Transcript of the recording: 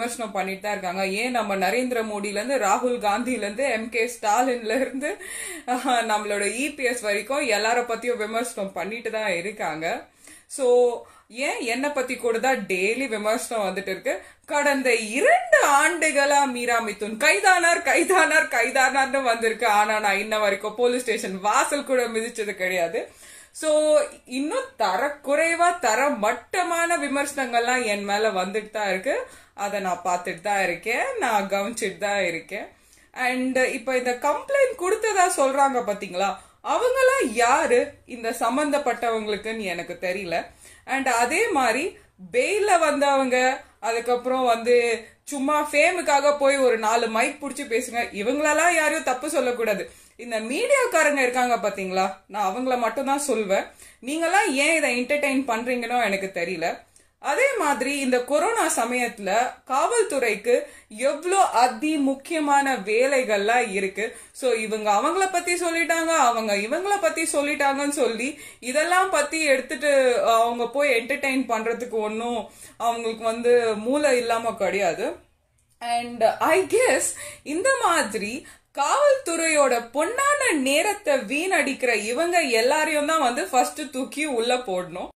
விமர்சனம் பண்ணிட்டு தான் இருக்காங்க ஏன் நம்ம நரேந்திர இருந்து ராகுல் இருந்து எம் கே ஸ்டாலின்லேருந்து நம்மளோட இபிஎஸ் e வரைக்கும் எல்லார பற்றியும் விமர்சனம் பண்ணிட்டு தான் இருக்காங்க ஸோ ஏன் என்னை பத்தி கூட தான் டெய்லி விமர்சனம் வந்துட்டு இருக்கு கடந்த இரண்டு ஆண்டுகளா மீரா மிதுன் கைதானார் கைதானார் கைதானார்னு வந்திருக்கு ஆனா நான் இன்ன வரைக்கும் போலீஸ் ஸ்டேஷன் வாசல் கூட மிதிச்சது கிடையாது ஸோ இன்னும் குறைவா தர மட்டமான விமர்சனங்கள்லாம் என் மேல வந்துட்டு தான் இருக்கு அதை நான் பார்த்துட்டு தான் இருக்கேன் நான் கவனிச்சிட்டு தான் இருக்கேன் அண்ட் இப்போ இந்த கம்ப்ளைண்ட் கொடுத்ததா சொல்றாங்க பாத்தீங்களா அவங்களாம் யாரு இந்த சம்பந்தப்பட்டவங்களுக்குன்னு எனக்கு தெரியல அண்ட் அதே மாதிரி பெயில வந்தவங்க அதுக்கப்புறம் வந்து சும்மா ஃபேமுக்காக போய் ஒரு நாலு மைக் பிடிச்சி பேசுங்க இவங்களெல்லாம் யாரையும் தப்பு சொல்லக்கூடாது இந்த மீடியாக்காரங்க இருக்காங்க பாத்தீங்களா நான் அவங்கள மட்டும் தான் சொல்வேன் நீங்களாம் ஏன் இதை என்டர்டைன் பண்றீங்கன்னோ எனக்கு தெரியல அதே மாதிரி இந்த கொரோனா சமயத்துல காவல்துறைக்கு எவ்வளோ அதி முக்கியமான வேலைகள்லாம் இருக்கு ஸோ இவங்க அவங்கள பத்தி சொல்லிட்டாங்க அவங்க இவங்கள பத்தி சொல்லிட்டாங்கன்னு சொல்லி இதெல்லாம் பத்தி எடுத்துட்டு அவங்க போய் என்டர்டைன் பண்றதுக்கு ஒன்றும் அவங்களுக்கு வந்து மூளை இல்லாம கிடையாது அண்ட் ஐ கெஸ் இந்த மாதிரி காவல்துறையோட பொன்னான நேரத்தை வீணடிக்கிற இவங்க எல்லாரையும் தான் வந்து ஃபர்ஸ்ட் தூக்கி உள்ள போடணும்